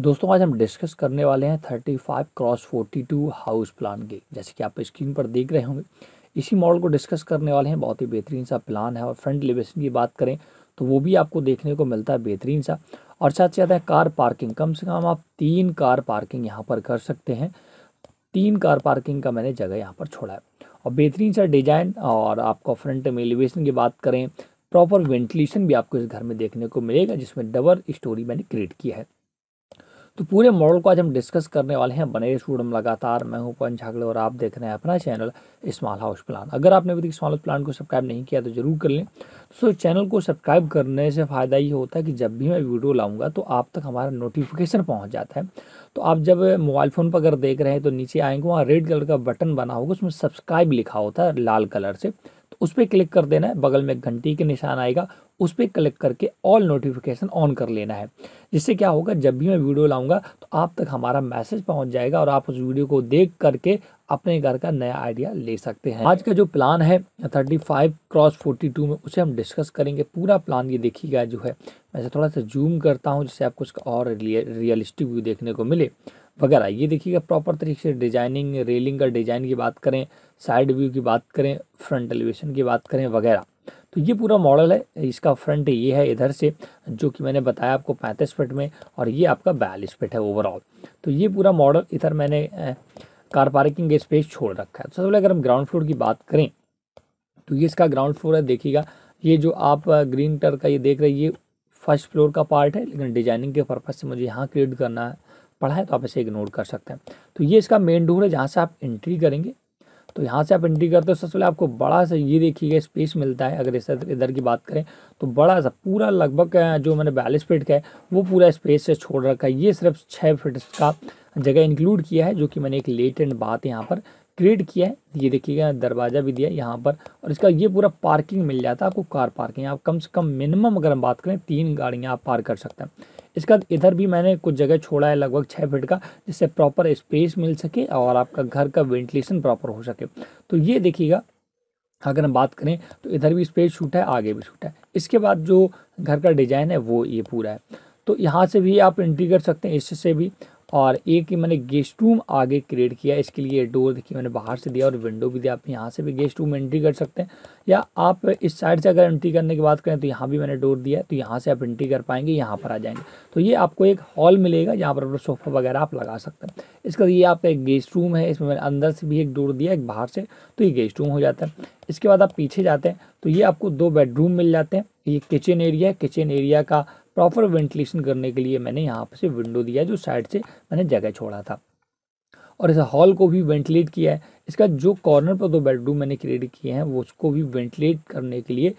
दोस्तों आज हम डिस्कस करने वाले हैं 35 क्रॉस 42 हाउस प्लान के जैसे कि आप स्क्रीन पर देख रहे होंगे इसी मॉडल को डिस्कस करने वाले हैं बहुत ही बेहतरीन सा प्लान है और फ्रंट एलिवेशन की बात करें तो वो भी आपको देखने को मिलता है बेहतरीन सा और साथ ही साथ है कार पार्किंग कम से कम आप तीन कार पार्किंग यहाँ पर कर सकते हैं तीन कार पार्किंग का मैंने जगह यहाँ पर छोड़ा है और बेहतरीन सा डिजाइन और आपका फ्रंट में एलिवेशन की बात करें प्रॉपर वेंटिलेशन भी आपको इस घर में देखने को मिलेगा जिसमें डबल स्टोरी मैंने क्रिएट किया है तो पूरे मॉडल को आज हम डिस्कस करने वाले हैं बने स्टूडेंट लगातार मैं हूं पवन झागड़े और आप देख रहे हैं अपना चैनल स्मॉल हाउस प्लान अगर आपने अभी तक स्मॉल हाउस प्लान को सब्सक्राइब नहीं किया तो जरूर कर लें सो तो चैनल को सब्सक्राइब करने से फ़ायदा ये होता है कि जब भी मैं वीडियो लाऊंगा तो आप तक हमारा नोटिफिकेशन पहुँच जाता है तो आप जब मोबाइल फ़ोन पर अगर देख रहे हैं तो नीचे आएंगे वहाँ रेड कलर का बटन बना होगा उसमें सब्सक्राइब लिखा होता है लाल कलर से उस पर क्लिक कर देना है बगल में घंटी के निशान आएगा उस पर क्लिक करके ऑल नोटिफिकेशन ऑन कर लेना है जिससे क्या होगा जब भी मैं वीडियो लाऊंगा तो आप तक हमारा मैसेज पहुंच जाएगा और आप उस वीडियो को देख करके अपने घर का नया आइडिया ले सकते हैं आज का जो प्लान है 35 क्रॉस 42 में उसे हम डिस्कस करेंगे पूरा प्लान ये देखिएगा जो है मैं थोड़ा सा जूम करता हूँ जिससे आपको उसका और रियलिस्टिक व्यू देखने को मिले वगैरह ये देखिएगा प्रॉपर तरीके से डिजाइनिंग रेलिंग का डिजाइन की बात करें साइड व्यू की बात करें फ्रंट एलिवेशन की बात करें वगैरह तो ये पूरा मॉडल है इसका फ्रंट ये है इधर से जो कि मैंने बताया आपको पैंतीस फिट में और ये आपका बयालीस फिट है ओवरऑल तो ये पूरा मॉडल इधर मैंने कार पार्किंग स्पेस छोड़ रखा है तो सबसे पहले अगर हम ग्राउंड फ्लोर की बात करें तो ये इसका ग्राउंड फ्लोर है देखिएगा ये जो आप ग्रीन टर का ये देख रहे हैं ये फर्स्ट फ्लोर का पार्ट है लेकिन डिजाइनिंग के पर्पज़ से मुझे यहाँ क्रिएट करना है पढ़ा है तो आप इसे इग्नोर कर सकते हैं तो ये इसका मेन डोर है जहाँ से आप एंट्री करेंगे तो यहाँ से आप एंट्री करते हो सबसे पहले आपको बड़ा सा ये देखिएगा स्पेस मिलता है अगर इस इधर की बात करें तो बड़ा सा पूरा लगभग जो मैंने बयालीस फिट का है वो पूरा स्पेस से छोड़ रखा है ये सिर्फ छः फिट का जगह इंक्लूड किया है जो कि मैंने एक लेट एंड बात यहाँ पर क्रिएट किया है ये देखिएगा दरवाज़ा भी दिया है यहाँ पर और इसका ये पूरा पार्किंग मिल जाता है आपको कार पार्किंग आप कम से कम मिनिमम अगर हम बात करें तीन गाड़ियाँ आप पार्क कर सकते हैं इसका इधर भी मैंने कुछ जगह छोड़ा है लगभग छः फीट का जिससे प्रॉपर स्पेस मिल सके और आपका घर का वेंटिलेशन प्रॉपर हो सके तो ये देखिएगा अगर हम बात करें तो इधर भी स्पेस छूटा है आगे भी छूटा है इसके बाद जो घर का डिज़ाइन है वो ये पूरा है तो यहाँ से भी आप एंट्री कर सकते हैं इससे भी और एक मैंने गेस्ट रूम आगे क्रिएट किया इसके लिए डोर देखिए मैंने बाहर से दिया और विंडो भी दिया आप यहाँ से भी गेस्ट रूम एंट्री कर सकते हैं या आप इस साइड से अगर एंट्री करने की बात करें तो यहाँ भी मैंने डोर दिया तो यहाँ से आप एंट्री कर पाएंगे यहाँ पर आ जाएंगे तो ये आपको एक हॉल मिलेगा जहाँ पर सोफ़ा वगैरह आप लगा सकते हैं इसका ये आपका एक गेस्ट रूम है इसमें मैंने अंदर से भी एक डोर दिया एक बाहर से तो ये गेस्ट रूम हो जाता है इसके बाद आप पीछे जाते हैं तो ये आपको दो बेडरूम मिल जाते हैं ये किचन एरिया है किचन एरिया का प्रॉपर वेंटिलेशन करने के लिए मैंने यहाँ से विंडो दिया जो साइड से मैंने जगह छोड़ा था और इस हॉल को भी वेंटिलेट किया है इसका जो कॉर्नर पर दो बेडरूम मैंने क्रिएट किए हैं उसको भी वेंटिलेट करने के लिए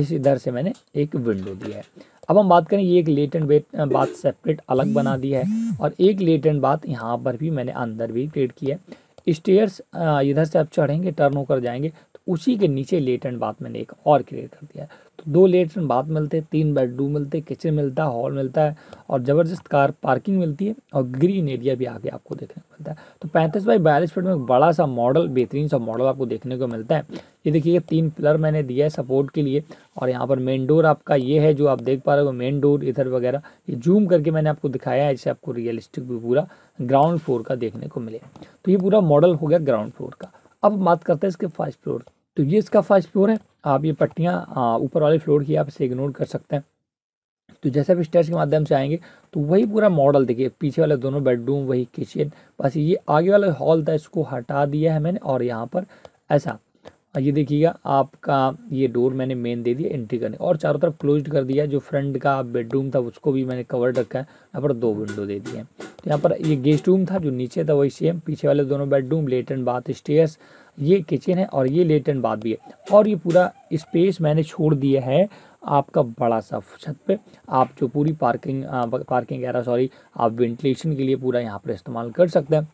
इस इधर से मैंने एक विंडो दिया है अब हम बात करें ये एक लेट एंड वेट बात सेपरेट अलग बना दिया है और एक लेट एंड बात यहाँ पर भी मैंने अंदर भी क्रिएट किया है स्टेयर्स इधर से आप चढ़ेंगे टर्न होकर जाएंगे तो उसी के नीचे लेट एंड बात मैंने एक और क्रिएट कर दिया है तो दो लेट्स बाथ मिलते तीन बेडरूम मिलते किचन मिलता है हॉल मिलता है और ज़बरदस्त कार पार्किंग मिलती है और ग्रीन एरिया भी आगे आपको देखने को मिलता है तो पैंतीस बाई बयालीस फीट में एक बड़ा सा मॉडल बेहतरीन सा मॉडल आपको देखने को मिलता है ये देखिए तीन पिलर मैंने दिया है सपोर्ट के लिए और यहाँ पर मेन डोर आपका ये है जो आप देख पा रहे हो मेन डोर इधर वगैरह ये जूम करके मैंने आपको दिखाया है इससे आपको रियलिस्टिक भी पूरा ग्राउंड फ्लोर का देखने को मिले तो ये पूरा मॉडल हो गया ग्राउंड फ्लोर का अब बात करते हैं इसके फर्स्ट फ्लोर तो ये इसका फर्स्ट फ्लोर है आप ये पट्टियाँ हाँ, ऊपर वाले फ्लोर की आप इसे इग्नोर कर सकते हैं तो जैसे आप स्टेयर्स के माध्यम से आएंगे तो वही पूरा मॉडल देखिए पीछे वाले दोनों बेडरूम वही किचन बस ये आगे वाला हॉल था इसको हटा दिया है मैंने और यहाँ पर ऐसा ये देखिएगा आपका ये डोर मैंने मेन दे दिया एंट्री करने और चारों तरफ क्लोज कर दिया जो फ्रंट का बेडरूम था उसको भी मैंने कवर रखा है यहाँ पर दो विंडो दे दिए हैं तो यहाँ पर ये गेस्ट रूम था जो नीचे था वही सेम पीछे वाले दोनों बेडरूम लेटन बाथ स्टेयर्स ये किचन है और ये लेटन बात भी है और ये पूरा स्पेस मैंने छोड़ दिया है आपका बड़ा सा छत पे आप जो पूरी पार्किंग आ, पार्किंग वगैरह सॉरी आप वेंटिलेशन के लिए पूरा यहाँ पर इस्तेमाल कर सकते हैं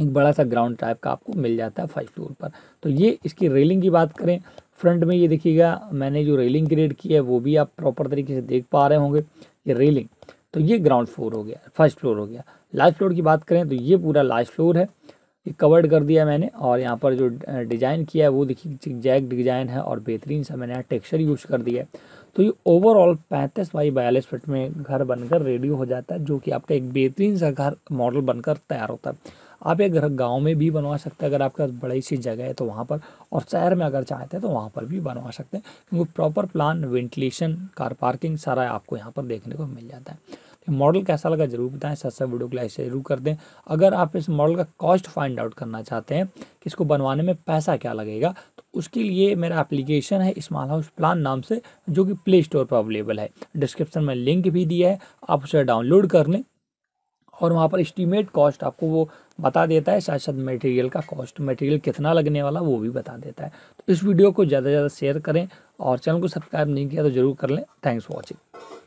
एक बड़ा सा ग्राउंड टाइप का आपको मिल जाता है फाइव फ्लोर पर तो ये इसकी रेलिंग की बात करें फ्रंट में ये देखिएगा मैंने जो रेलिंग क्रिएट की है वो भी आप प्रॉपर तरीके से देख पा रहे होंगे ये रेलिंग तो ये ग्राउंड फ्लोर हो गया फर्स्ट फ्लोर हो गया लास्ट फ्लोर की बात करें तो ये पूरा लास्ट फ्लोर है ये कवर्ड कर दिया मैंने और यहाँ पर जो डिज़ाइन किया है वो देखिए जैक डिज़ाइन है और बेहतरीन सा मैंने यहाँ टेक्सचर यूज़ कर दिया है तो ये ओवरऑल पैंतीस बाई बयालीस फिट में घर बनकर रेडी हो जाता है जो कि आपका एक बेहतरीन सा घर मॉडल बनकर तैयार होता है आप ये घर गाँव में भी बनवा सकते हैं अगर आपके पास बड़ी सी जगह है तो वहाँ पर और शहर में अगर चाहते हैं तो वहाँ पर भी बनवा सकते हैं क्योंकि proper plan ventilation car parking सारा आपको यहाँ पर देखने को मिल जाता है तो मॉडल कैसा लगा जरूर बताएं साथ साथ वीडियो को लाइक जरूर कर दें अगर आप इस मॉडल का कॉस्ट फाइंड आउट करना चाहते हैं कि इसको बनवाने में पैसा क्या लगेगा तो उसके लिए मेरा एप्लीकेशन है स्मॉल हाउस प्लान नाम से जो कि प्ले स्टोर पर अवेलेबल है डिस्क्रिप्शन में लिंक भी दिया है आप उसे डाउनलोड कर लें और वहाँ पर इस्टीमेट कॉस्ट आपको वो बता देता है साथ साथ मटेरियल का कॉस्ट मटेरियल कितना लगने वाला वो भी बता देता है तो इस वीडियो को ज़्यादा से ज़्यादा शेयर करें और चैनल को सब्सक्राइब नहीं किया तो ज़रूर कर लें थैंक्स फॉर वॉचिंग